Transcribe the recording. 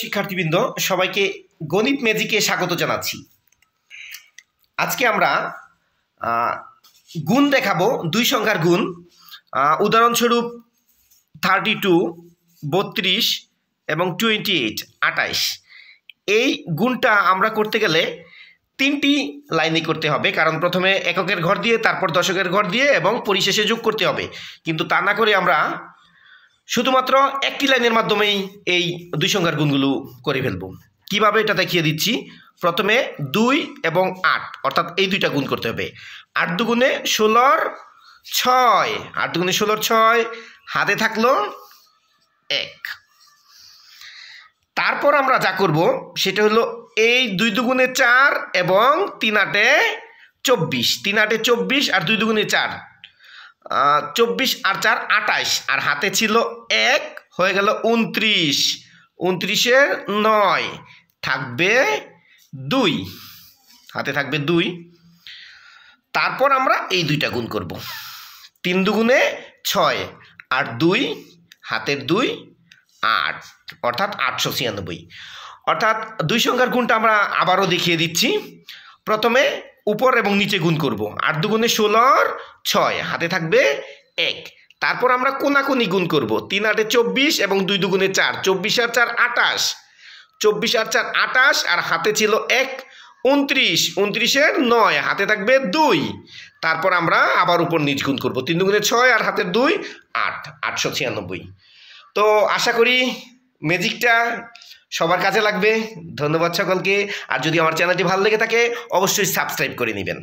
শিক্ষার্থীবৃন্দ সবাইকে গণিত ম্যাজিকে স্বাগত জানাচ্ছি আজকে আমরা গুণ দেখাবো দুই সংখ্যার গুণ উদাহরণস্বরূপ থার্টি টু বত্রিশ এবং টোয়েন্টি এইট আটাইশ এই গুণটা আমরা করতে গেলে তিনটি লাইনে করতে হবে কারণ প্রথমে এককের ঘর দিয়ে তারপর দশকের ঘর দিয়ে এবং পরিশেষে যোগ করতে হবে কিন্তু তা না করে আমরা শুধুমাত্র একটি লাইনের মাধ্যমেই এই দুই সংখ্যার গুণগুলো করে ফেলব কিভাবে এটা দেখিয়ে দিচ্ছি প্রথমে দুই এবং আট অর্থাৎ এই দুইটা গুণ করতে হবে আট দুগুণে ষোলোর ছয় আট দুগুণে ষোলোর ছয় হাতে থাকলো এক তারপর আমরা যা করব সেটা হলো এই দুই দুগুণে চার এবং তিন আটে চব্বিশ তিন আটে চব্বিশ আর দুই দুগুণে চার চব্বিশ আর চার আটাইশ আর হাতে ছিল এক হয়ে গেল উনত্রিশ উনত্রিশের নয় থাকবে দুই হাতে থাকবে দুই তারপর আমরা এই দুইটা গুণ করব তিন দুগুণে ছয় আর দুই হাতের দুই আট অর্থাৎ আটশো ছিয়ানব্বই অর্থাৎ দুই সংখ্যার গুণটা আমরা আবারও দেখিয়ে দিচ্ছি প্রথমে উপর এবং নিচে গুণ করব আট দুগুণে ষোলোর ছয় হাতে থাকবে এক তারপর আমরা কোনাকুনি গুণ করব তিন আটে চব্বিশ এবং দুই দুগুণে চার চব্বিশ আর চার আটাশ চব্বিশ আর চার আটাশ আর হাতে ছিল এক উনত্রিশ উনত্রিশের নয় হাতে থাকবে দুই তারপর আমরা আবার উপর নিচ গুণ করব তিন দুগুণে ছয় আর হাতের দুই আট আটশো ছিয়ানব্বই তো আশা করি ম্যাজিকটা সবার কাজে লাগবে ধন্যবাদ সকলকে আর যদি আমার চ্যানেলটি ভালো লেগে থাকে অবশ্যই সাবস্ক্রাইব করে নেবেন